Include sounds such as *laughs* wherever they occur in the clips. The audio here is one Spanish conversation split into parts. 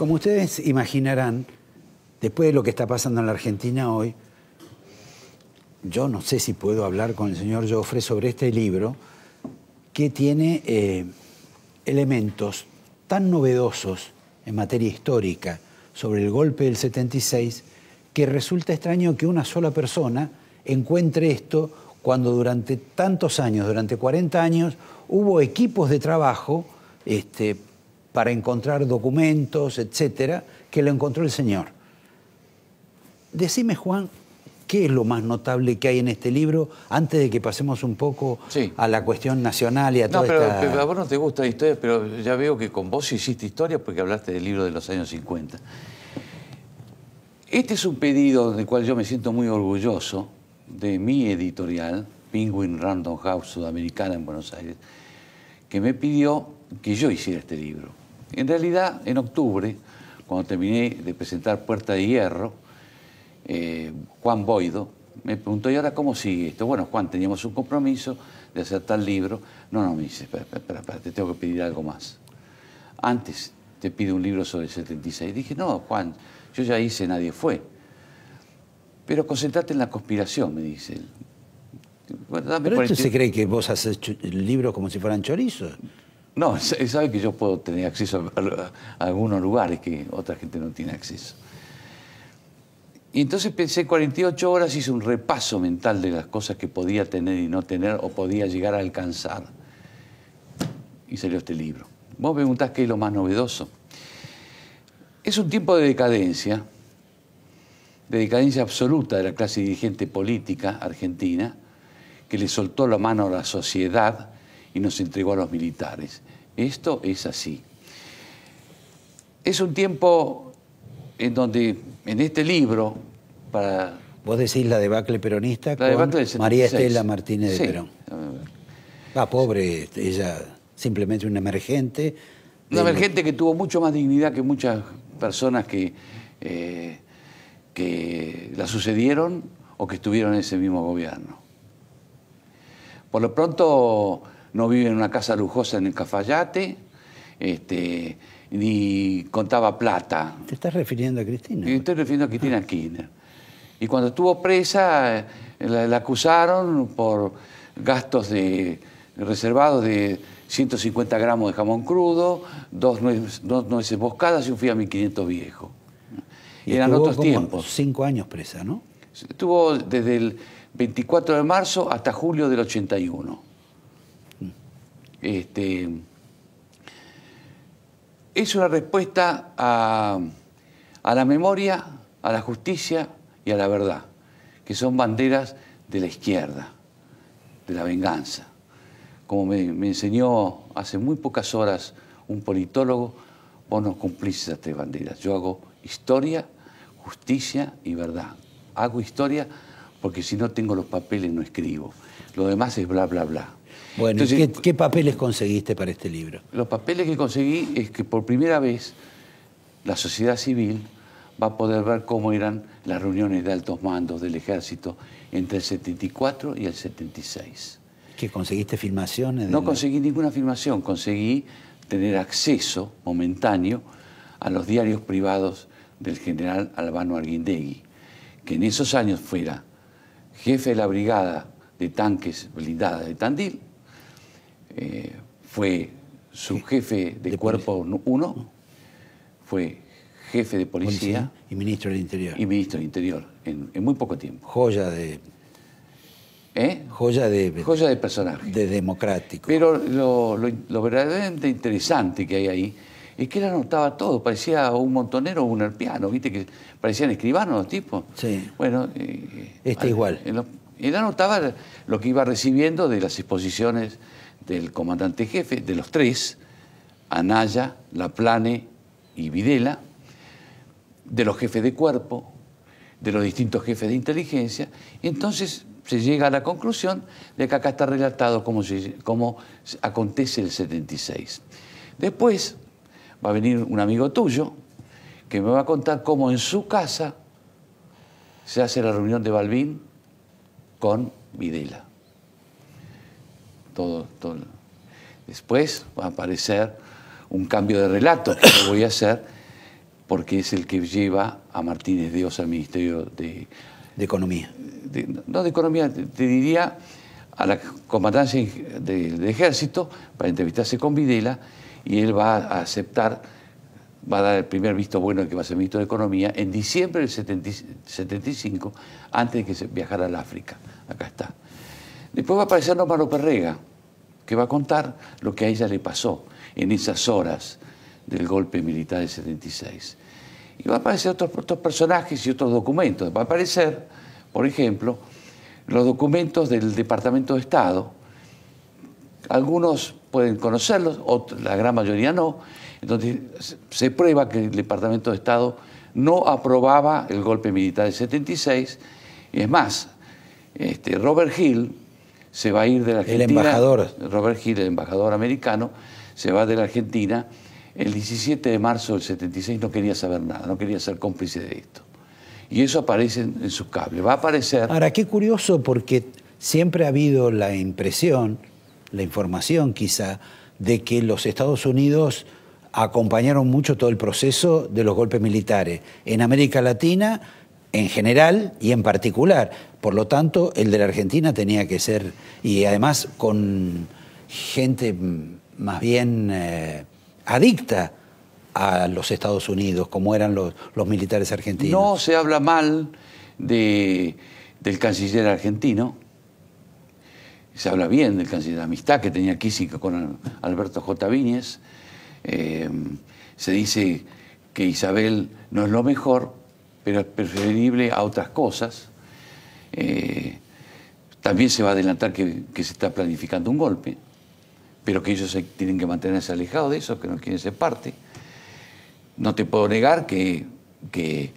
Como ustedes imaginarán, después de lo que está pasando en la Argentina hoy, yo no sé si puedo hablar con el señor Joffre sobre este libro que tiene eh, elementos tan novedosos en materia histórica sobre el golpe del 76 que resulta extraño que una sola persona encuentre esto cuando durante tantos años, durante 40 años, hubo equipos de trabajo este, para encontrar documentos, etcétera, que lo encontró el Señor. Decime, Juan, ¿qué es lo más notable que hay en este libro antes de que pasemos un poco a la cuestión nacional y a toda no, pero, a vos no te gustan historias, pero ya veo que con vos hiciste historias porque hablaste del libro de los años 50. Este es un pedido del cual yo me siento muy orgulloso de mi editorial, Penguin Random House Sudamericana en Buenos Aires, que me pidió que yo hiciera este libro. En realidad, en octubre, cuando terminé de presentar Puerta de Hierro, eh, Juan Boido me preguntó, ¿y ahora cómo sigue esto? Bueno, Juan, teníamos un compromiso de hacer tal libro. No, no, me dice, espera, espera, te tengo que pedir algo más. Antes te pido un libro sobre el 76. Dije, no, Juan, yo ya hice Nadie Fue. Pero concentrate en la conspiración, me dice ¿Pero esto se cree que vos haces libro como si fueran chorizos? No, sabe que yo puedo tener acceso a, algunos lugares que otra gente no tiene acceso. Y entonces pensé 48 horas, hice un repaso mental de las cosas que podía tener y no tener o podía llegar a alcanzar. Y salió este libro. Vos me preguntás qué es lo más novedoso. Es un tiempo de decadencia, de decadencia absoluta de la clase dirigente política argentina, que le soltó la mano a la sociedad y nos entregó a los militares. Esto es así. Es un tiempo en donde, en este libro, para... Vos decís la debacle peronista la con María Estela Martínez de Perón. ah, pobre, ella simplemente una emergente. Una emergente que tuvo mucho más dignidad que muchas personas que, eh, que la sucedieron o que estuvieron en ese mismo gobierno. Por lo pronto, no vive en una casa lujosa en el Cafayate, este, ni contaba plata. ¿Te estás refiriendo a Cristina? estoy refiriendo a Cristina ah. Y cuando estuvo presa, eh, la, acusaron por gastos de, reservados de 150 gramos de jamón crudo, dos nueces, dos boscadas y un Fiat 1500 viejo. Y Eran otros tiempos. Cinco años presa, ¿no? Estuvo desde el 24 de marzo hasta julio del 81. Este, es una respuesta a, la memoria, a la justicia y a la verdad, que son banderas de la izquierda, de la venganza. Como me, me enseñó hace muy pocas horas un politólogo, vos no cumplís esas tres banderas. Yo hago historia, justicia y verdad. Hago historia porque si no tengo los papeles no escribo. Lo demás es bla, bla, bla. Bueno, ¿qué, papeles conseguiste para este libro? Los papeles que conseguí es que por primera vez la sociedad civil va a poder ver cómo eran las reuniones de altos mandos del ejército entre el 74 y el 76. ¿Que conseguiste filmaciones? No conseguí ninguna filmación, conseguí tener acceso momentáneo a los diarios privados del general Albano Arguindegui, que en esos años fuera jefe de la brigada de tanques blindadas de Tandil eh, fue subjefe jefe de Cuerpo 1, mm. fue jefe de policía, Y ministro del Interior. Y ministro del Interior, en, muy poco tiempo. Joya de... ¿Eh? Joya de... Joya de personaje. De democrático. Pero lo, verdaderamente interesante que hay ahí es que él anotaba todo, parecía un montonero o un arpiano, ¿viste? Que parecían escribanos los tipos. Sí. Bueno. Eh, Está eh, igual. Él anotaba lo que iba recibiendo de las exposiciones del comandante jefe, de los tres, Anaya, Laplane y Videla, de los jefes de cuerpo, de los distintos jefes de inteligencia, y entonces se llega a la conclusión de que acá está relatado cómo, cómo acontece el 76. Después va a venir un amigo tuyo que me va a contar cómo en su casa se hace la reunión de Balbín con Videla todo, todo. Después va a aparecer un cambio de relato que voy a hacer porque es el que lleva a Martínez Dios al Ministerio de... economía. no de Economía, te, diría a la comandancia del de ejército para entrevistarse con Videla y él va a aceptar, va a dar el primer visto bueno que va a ser ministro de Economía en diciembre del 75, antes de que se viajara al África. Acá está. Después va a aparecer Nómalo Perrega, que va a contar lo que a ella le pasó en esas horas del golpe militar de 76. Y va a aparecer otros, personajes y otros documentos. Va a aparecer, por ejemplo, los documentos del Departamento de Estado. Algunos pueden conocerlos, la gran mayoría no. Entonces se prueba que el Departamento de Estado no aprobaba el golpe militar de 76. Y es más, este, Robert Hill, se va a ir de la Argentina. El embajador. Robert Hill, el embajador americano, se va de la Argentina. El 17 de marzo del 76 no quería saber nada, no quería ser cómplice de esto. Y eso aparece en, en sus cables. Va a aparecer. Ahora, qué curioso, porque siempre ha habido la impresión, la información quizá, de que los Estados Unidos acompañaron mucho todo el proceso de los golpes militares en América Latina en general y en particular. Por lo tanto, el de la Argentina tenía que ser, y además con gente más bien eh, adicta a los Estados Unidos, como eran los, militares argentinos. No se habla mal del canciller argentino, se habla bien del canciller, de amistad que tenía Kissinger con Alberto J. Viñez, eh, se dice que Isabel no es lo mejor, pero es preferible a otras cosas. Eh, también se va a adelantar que, se está planificando un golpe, pero que ellos tienen que mantenerse alejados de eso, que no quieren ser parte. No te puedo negar que, que,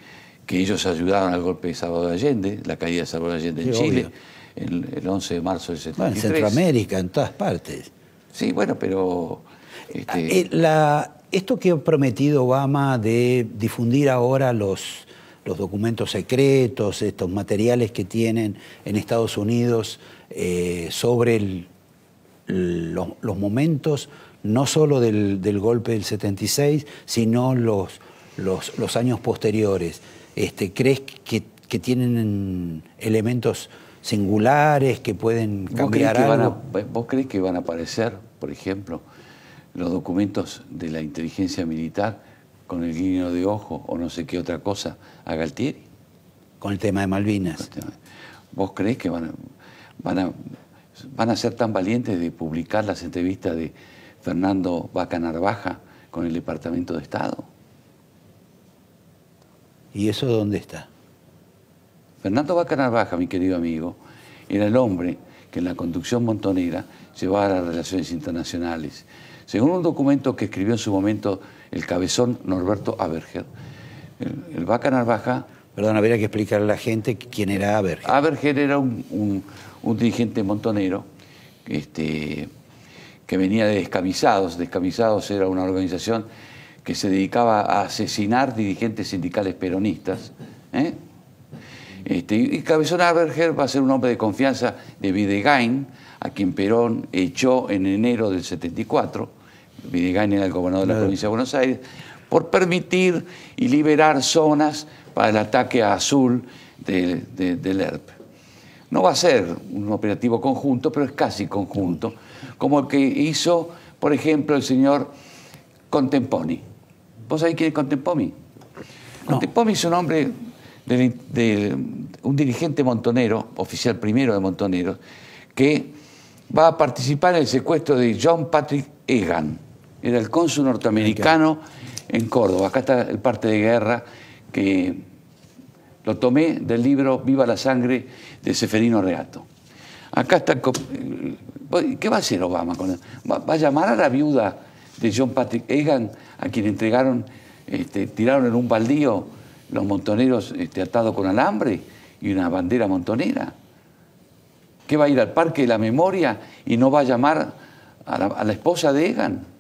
ellos ayudaron al golpe de Salvador Allende, la caída de Salvador Allende en Chile, el, 11 de marzo del 73. en Centroamérica, en todas partes. Sí, bueno, pero... Este, ah, eh, esto que ha prometido Obama de difundir ahora los los documentos secretos, estos materiales que tienen en Estados Unidos eh, sobre los, momentos no solo del, golpe del 76, sino los, los, años posteriores. Este, ¿Crees que, tienen elementos singulares que pueden cambiar algo? ¿Vos crees que van a aparecer, por ejemplo, los documentos de la inteligencia militar con el guiño de ojo o no sé qué otra cosa a Galtieri. Con el tema de Malvinas. ¿Vos creés que van a, van van a ser tan valientes de publicar las entrevistas de Fernando Vaca Narvaja con el Departamento de Estado? ¿Y eso dónde está? Fernando Vaca Narvaja, mi querido amigo, era el hombre que en la conducción montonera llevaba las relaciones internacionales, según un documento que escribió en su momento el cabezón Norberto Aberger, el, Vaca Narvaja... Perdón, habría que explicarle a la gente quién era Aberger. Aberger era un, dirigente montonero este, que venía de Descamisados. Descamisados era una organización que se dedicaba a asesinar dirigentes sindicales peronistas. ¿eh? Este, y Cabezón Aberger va a ser un hombre de confianza de Videgain, a quien Perón echó en enero del 74. Videgain era el gobernador de la provincia de Buenos Aires, por permitir y liberar zonas para el ataque Azul del ERP. No va a ser un operativo conjunto, pero es casi conjunto, como el que hizo, por ejemplo, el señor Contemponi. ¿Vos sabés quién es Contemponi? Contempomi Contemponi es un hombre, de, de, un dirigente montonero, oficial primero de montoneros, que va a participar en el secuestro de John Patrick Egan, era el cónsul norteamericano en Córdoba. Acá está el parte de guerra que lo tomé del libro Viva la sangre de Seferino Reato. Acá está... ¿Qué va a hacer Obama? con ¿Va a llamar a la viuda de John Patrick Egan, a quien entregaron, este, tiraron en un baldío los montoneros este, atados con alambre y una bandera montonera? ¿Qué va a ir al Parque de la Memoria y no va a llamar a la esposa de Egan?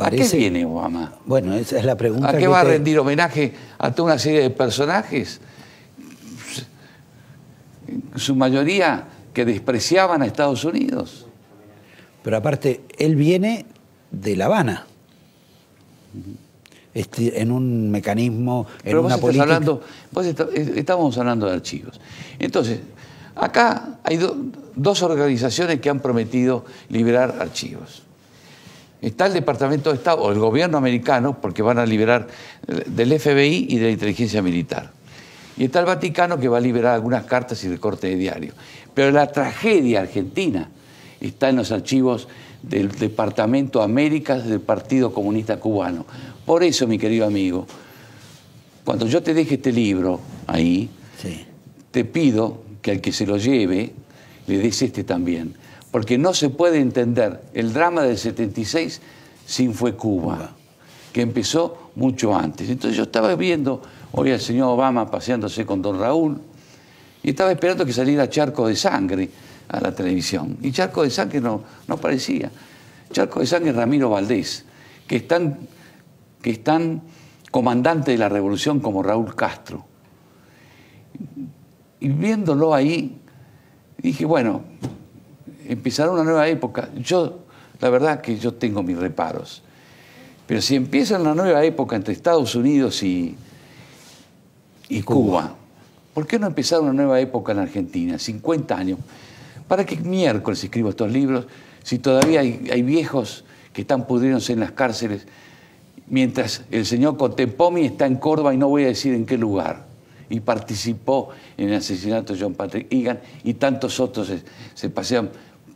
¿A qué viene Obama? Bueno, esa es la pregunta. ¿A qué va a rendir homenaje a toda una serie de personajes? Su mayoría que despreciaban a Estados Unidos. Pero aparte, él viene de La Habana. Este, en un mecanismo, en una política. hablando, hablando de archivos. Entonces, acá hay dos organizaciones que han prometido liberar archivos está el Departamento de Estado o el gobierno americano, porque van a liberar eh, del FBI y de la inteligencia militar. Y está el Vaticano que va a liberar algunas cartas y recortes de diario. Pero la tragedia argentina está en los archivos del Departamento Américas del Partido Comunista Cubano. Por eso, mi querido amigo, cuando yo te deje este libro ahí, te pido que al que se lo lleve le des este también porque no se puede entender el drama del 76 sin fue Cuba, que empezó mucho antes. Entonces yo estaba viendo hoy al señor Obama paseándose con don Raúl y estaba esperando que saliera Charco de Sangre a la televisión. Y Charco de Sangre no, no aparecía. Charco de Sangre Ramiro Valdés, que que es tan comandante de la revolución como Raúl Castro. Y viéndolo ahí, dije, bueno, empezará una nueva época. Yo, la verdad que yo tengo mis reparos. Pero si empieza una nueva época entre Estados Unidos y, Cuba. ¿por qué no empezar una nueva época en Argentina? 50 años. ¿Para qué miércoles escribo estos libros si todavía hay, viejos que están pudriéndose en las cárceles mientras el señor Contempomi está en Córdoba y no voy a decir en qué lugar? y participó en el asesinato de John Patrick Egan y tantos otros se, se pasean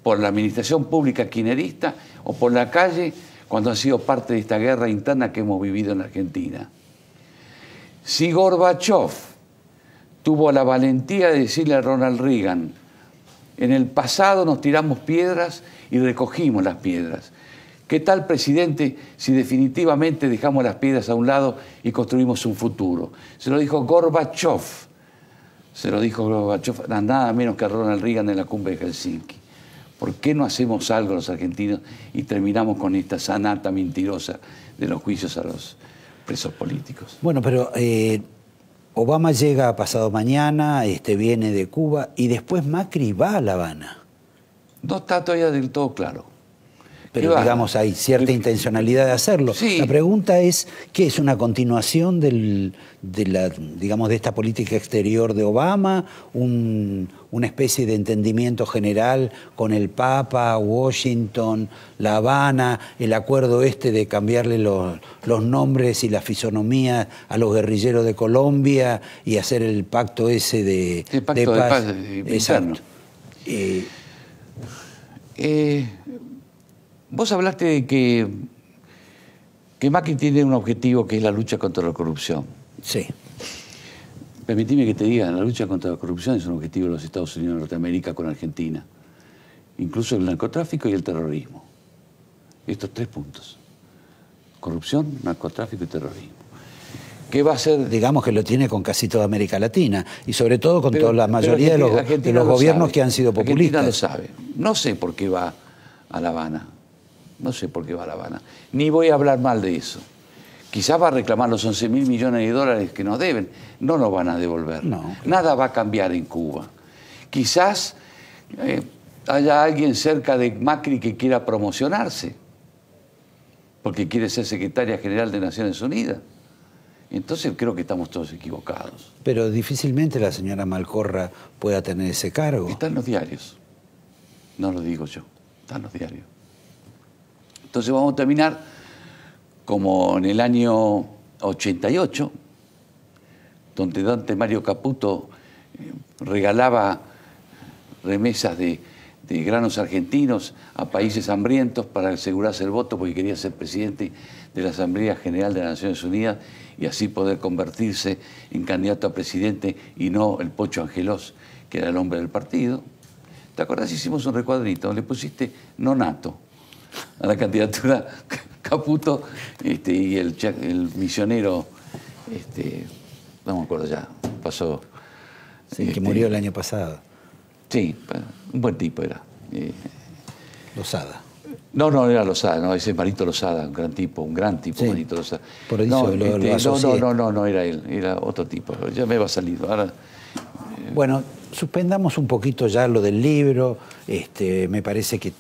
por la administración pública quinerista o por la calle cuando han sido parte de esta guerra interna que hemos vivido en Argentina. Si Gorbachev tuvo la valentía de decirle a Ronald Reagan, en el pasado nos tiramos piedras y recogimos las piedras. ¿Qué tal, presidente, si definitivamente dejamos las piedras a un lado y construimos un futuro? Se lo dijo Gorbachev. Se lo dijo Gorbachev, nada menos que a Ronald Reagan en la cumbre de Helsinki. ¿Por qué no hacemos algo los argentinos y terminamos con esta sanata mentirosa de los juicios a los presos políticos? Bueno, pero eh, Obama llega pasado mañana, este, viene de Cuba y después Macri va a La Habana. No está todavía del todo claro. Pero digamos, hay cierta intencionalidad de hacerlo. La pregunta es, ¿qué es una continuación de, la, digamos, de esta política exterior de Obama? Un, una especie de entendimiento general con el Papa, Washington, La Habana, el acuerdo este de cambiarle los, nombres y la fisonomía a los guerrilleros de Colombia y hacer el pacto ese de, el pacto de paz. Exacto. Eh, eh, vos hablaste de que, que Macri tiene un objetivo que es la lucha contra la corrupción. Sí. Permitime que te diga, la lucha contra la corrupción es un objetivo de los Estados Unidos de Norteamérica con Argentina, incluso el narcotráfico y el terrorismo. Estos tres puntos. Corrupción, narcotráfico y terrorismo. ¿Qué va a ser? Digamos que lo tiene con casi toda América Latina y sobre todo con toda la mayoría de los, gobiernos que han sido populistas. Argentina lo sabe. No sé por qué va a La Habana. No sé por qué va a La Habana. Ni voy a hablar mal de eso. Quizás va a reclamar los 11 mil millones de dólares que nos deben. No nos van a devolver. Nada va a cambiar en Cuba. Quizás eh, haya alguien cerca de Macri que quiera promocionarse, porque quiere ser secretaria general de Naciones Unidas. Entonces creo que estamos todos equivocados. Pero difícilmente la señora Malcorra pueda tener ese cargo. Está en los diarios. No lo digo yo. Está en los diarios. Entonces vamos a terminar como en el año 88, donde Dante Mario Caputo eh, regalaba remesas de, granos argentinos a países hambrientos para asegurarse el voto porque quería ser presidente de la Asamblea General de las Naciones Unidas y así poder convertirse en candidato a presidente y no el Pocho Angelós, que era el hombre del partido. ¿Te acordás? Hicimos un recuadrito, le pusiste no nato a la candidatura Caputo este, y el, misionero, este, no me acuerdo ya, pasó. Sí, que este, murió el año pasado. Sí, un buen tipo era. Eh. Lozada No, no, era Lozada, no, ese Marito Lozada, un gran tipo, un gran tipo, Marito Lozada. Por eso no, este, no, no, no, no, era él, era otro tipo. Ya me va a salir. Ahora, eh. bueno, suspendamos un poquito ya lo del libro. Este, me parece que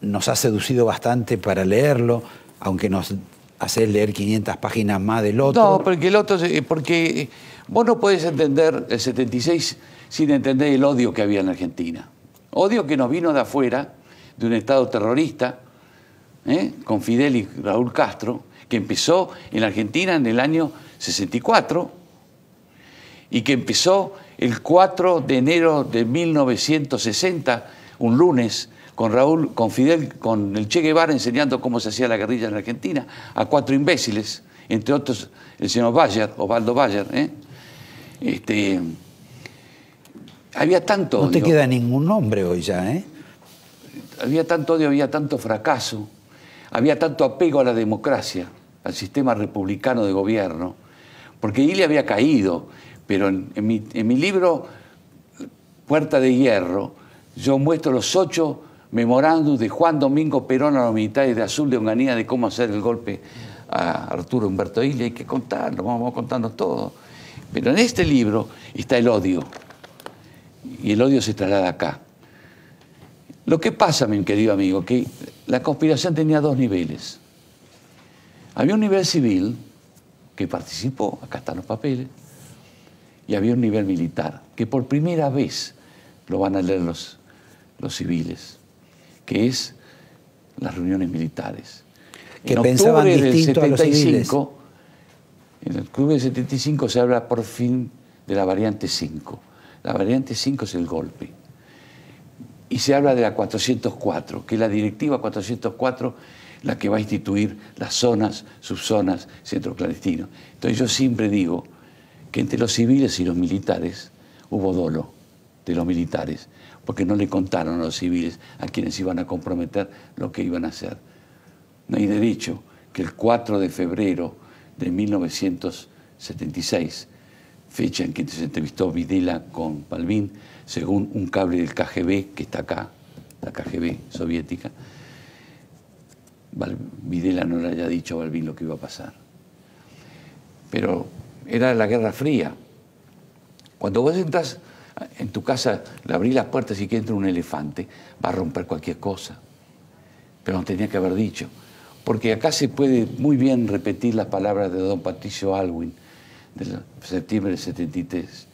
nos ha seducido bastante para leerlo, aunque nos hace leer 500 páginas más del otro. No, porque el otro, porque vos no podés entender el 76 sin entender el odio que había en Argentina. Odio que nos vino de afuera, de un Estado terrorista, ¿eh? con Fidel y Raúl Castro, que empezó en la Argentina en el año 64 y que empezó el 4 de enero de 1960, un lunes, con Raúl, con Fidel, con el Che Guevara enseñando cómo se hacía la guerrilla en Argentina, a cuatro imbéciles, entre otros el señor Bayer, Osvaldo Bayer. ¿eh? Este, había tanto odio. No te queda ningún nombre hoy ya, ¿eh? Había tanto odio, había tanto fracaso, había tanto apego a la democracia, al sistema republicano de gobierno, porque Ile había caído, pero en mi libro Puerta de Hierro yo muestro los ocho memorándum de Juan Domingo Perón a los militares de Azul de Unganía de cómo hacer el golpe a Arturo Humberto Isla, hay que contarlo, vamos contando todo. Pero en este libro está el odio, y el odio se traslada acá. Lo que pasa, mi querido amigo, que la conspiración tenía dos niveles. Había un nivel civil que participó, acá están los papeles, y había un nivel militar, que por primera vez lo van a leer los, los civiles que es las reuniones militares. Que en pensaban distinto 75, a los civiles. En del 75 se habla por fin de la variante 5. La variante 5 es el golpe. Y se habla de la 404, que es la directiva 404 la que va a instituir las zonas, subzonas, centros clandestinos. Entonces yo siempre digo que entre los civiles y los militares hubo dolo de los militares, porque no le contaron a los civiles a quienes iban a comprometer lo que iban a hacer. No hay derecho que el 4 de febrero de 1976, fecha en que se entrevistó Videla con Palvin, según un cable del KGB que está acá, la KGB soviética, Videla no le haya dicho a Balbín lo que iba a pasar. Pero era la Guerra Fría. Cuando vos entras en tu casa le abrí las puertas y que entre un elefante, va a romper cualquier cosa. Pero no tenía que haber dicho. Porque acá se puede muy bien repetir las palabras de don Patricio Alwin, de septiembre del 73.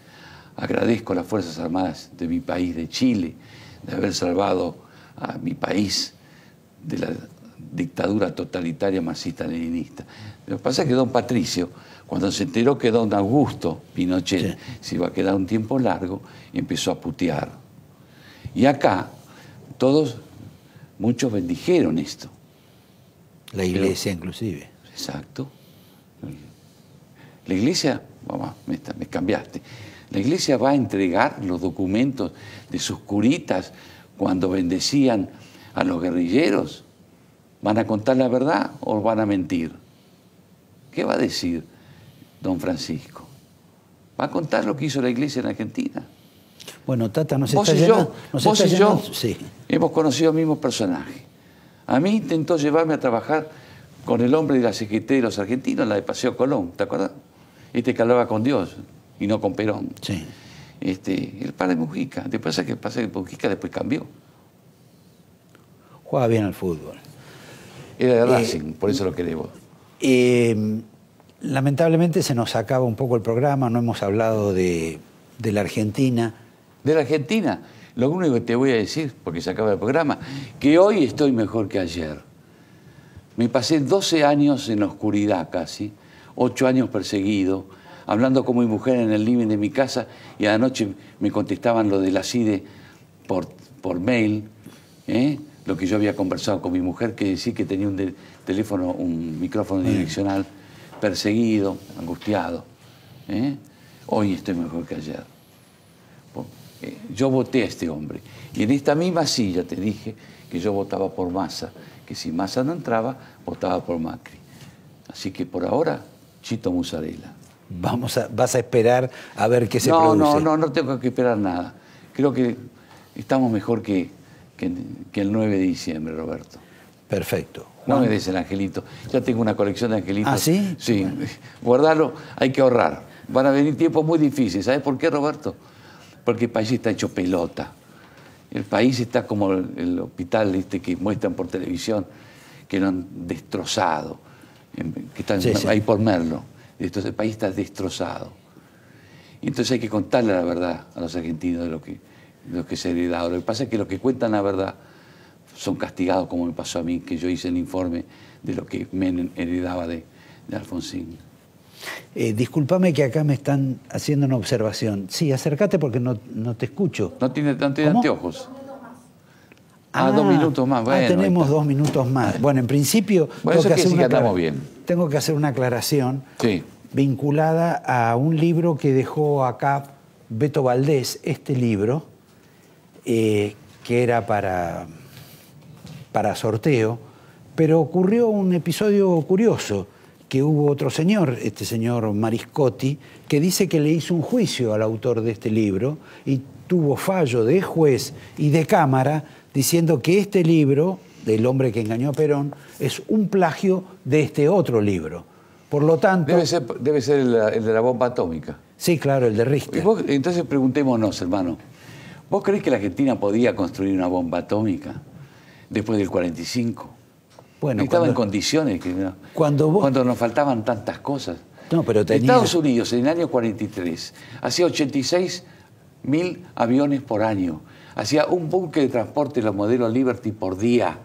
Agradezco a las Fuerzas Armadas de mi país, de Chile, de haber salvado a mi país de la dictadura totalitaria masista leninista Lo que pasa es que don Patricio, cuando se enteró que don Augusto Pinochet se iba a quedar un tiempo largo, empezó a putear. Y acá todos, muchos bendijeron esto. La iglesia inclusive. Exacto. La iglesia, mamá, me cambiaste. La iglesia va a entregar los documentos de sus curitas cuando bendecían a los guerrilleros. ¿Van a contar la verdad o van a mentir? ¿Qué va a decir don Francisco? Va a contar lo que hizo la iglesia en Argentina. Bueno, Tata, no está yo, Vos y yo sí. hemos conocido al mismo personaje. A mí intentó llevarme a trabajar con el hombre de la CGT de los argentinos, la de Paseo Colón, ¿te acuerdas? Este que hablaba con Dios y no con Perón. Sí. Este, el padre Mujica. Después de que pasa que Mujica después cambió. Juega bien al fútbol. Era de eh, Racing, por eso lo queremos. Eh, lamentablemente se nos acaba un poco el programa, no hemos hablado de, la Argentina. ¿De la Argentina? Lo único que te voy a decir, porque se acaba el programa, que hoy estoy mejor que ayer. Me pasé 12 años en oscuridad casi, 8 años perseguido, hablando con mi mujer en el living de mi casa y anoche me contestaban lo de la CIDE por, por mail. ¿eh? lo que yo había conversado con mi mujer, que decía que tenía un teléfono, un micrófono direccional, perseguido, angustiado. ¿eh? Hoy estoy mejor que ayer. Eh, yo voté a este hombre. Y en esta misma silla te dije que yo votaba por Massa, que si Massa no entraba, votaba por Macri. Así que por ahora, Chito Musarela. Vamos a, vas a esperar a ver qué se no, produce. No, no, no tengo que esperar nada. Creo que estamos mejor que que, el 9 de diciembre, Roberto. Perfecto. No me des el angelito. Ya tengo una colección de angelitos. ¿Ah, sí? Sí. *laughs* Guardarlo, hay que ahorrar. Van a venir tiempos muy difíciles. ¿Sabes por qué, Roberto? Porque el país está hecho pelota. El país está como el hospital este que muestran por televisión, que lo han destrozado, que están ahí por Merlo. Entonces el país está destrozado. entonces hay que contarle la verdad a los argentinos de lo que, lo que se ha heredado. Lo que pasa es que los que cuentan la verdad son castigados, como me pasó a mí, que yo hice el informe de lo que me heredaba de, Alfonsín. Eh, disculpame que acá me están haciendo una observación. Sí, acércate porque no, te escucho. No tiene, tanto anteojos. Ah, ah, ah dos minutos más. Bueno, ah, tenemos dos minutos más. Bueno, en principio tengo, que hacer una tengo que hacer una aclaración vinculada a un libro que dejó acá Beto Valdés, este libro, eh, que era para, para sorteo, pero ocurrió un episodio curioso, que hubo otro señor, este señor Mariscotti, que dice que le hizo un juicio al autor de este libro y tuvo fallo de juez y de cámara diciendo que este libro, del hombre que engañó a Perón, es un plagio de este otro libro. Por lo tanto... Debe ser, el, de la bomba atómica. Sí, claro, el de Richter. entonces preguntémonos, hermano, ¿Vos crees que la Argentina podía construir una bomba atómica después del 45? Bueno, estaba en condiciones. cuando, cuando nos faltaban tantas cosas. No, pero Estados Unidos en el año 43 hacía 86 mil aviones por año, hacía un buque de transporte los modelos Liberty por día.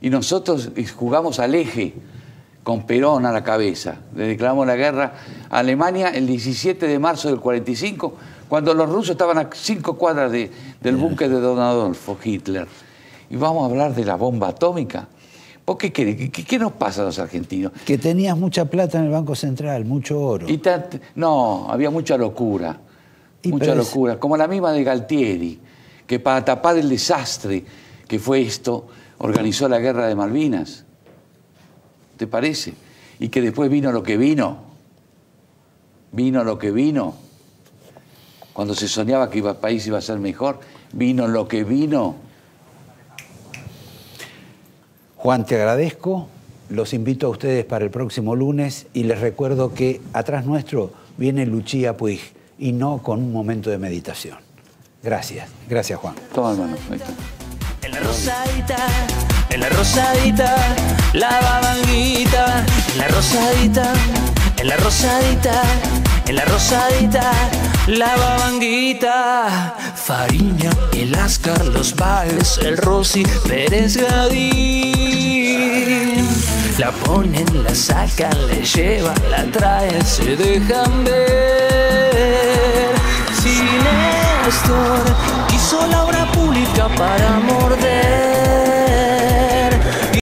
Y nosotros jugamos al eje con Perón a la cabeza. Le declaramos la guerra a Alemania el 17 de marzo del 45 cuando los rusos estaban a cinco cuadras del búnker de Don Adolfo Hitler. Y vamos a hablar de la bomba atómica. ¿Por qué, qué, nos pasa a los argentinos? Que tenías mucha plata en el Banco Central, mucho oro. no, había mucha locura. mucha locura. Como la misma de Galtieri, que para tapar el desastre que fue esto, organizó la guerra de Malvinas. ¿Te parece? Y que después vino lo que vino. Vino lo que vino cuando se soñaba que el país iba a ser mejor, vino lo que vino. Juan, te agradezco. Los invito a ustedes para el próximo lunes y les recuerdo que atrás nuestro viene Luchía Puig y no con un momento de meditación. Gracias. Gracias, Juan. Todo hermano. En la rosadita, en la rosadita, la babanguita, en la rosadita, en la rosadita, en la rosadita. La babanguita, Fariña, el Ascar, los Vales, el Rossi, Pérez Gadín. La ponen, la sacan, le llevan, la traen, se dejan ver. Si Néstor quiso la obra pública para morder.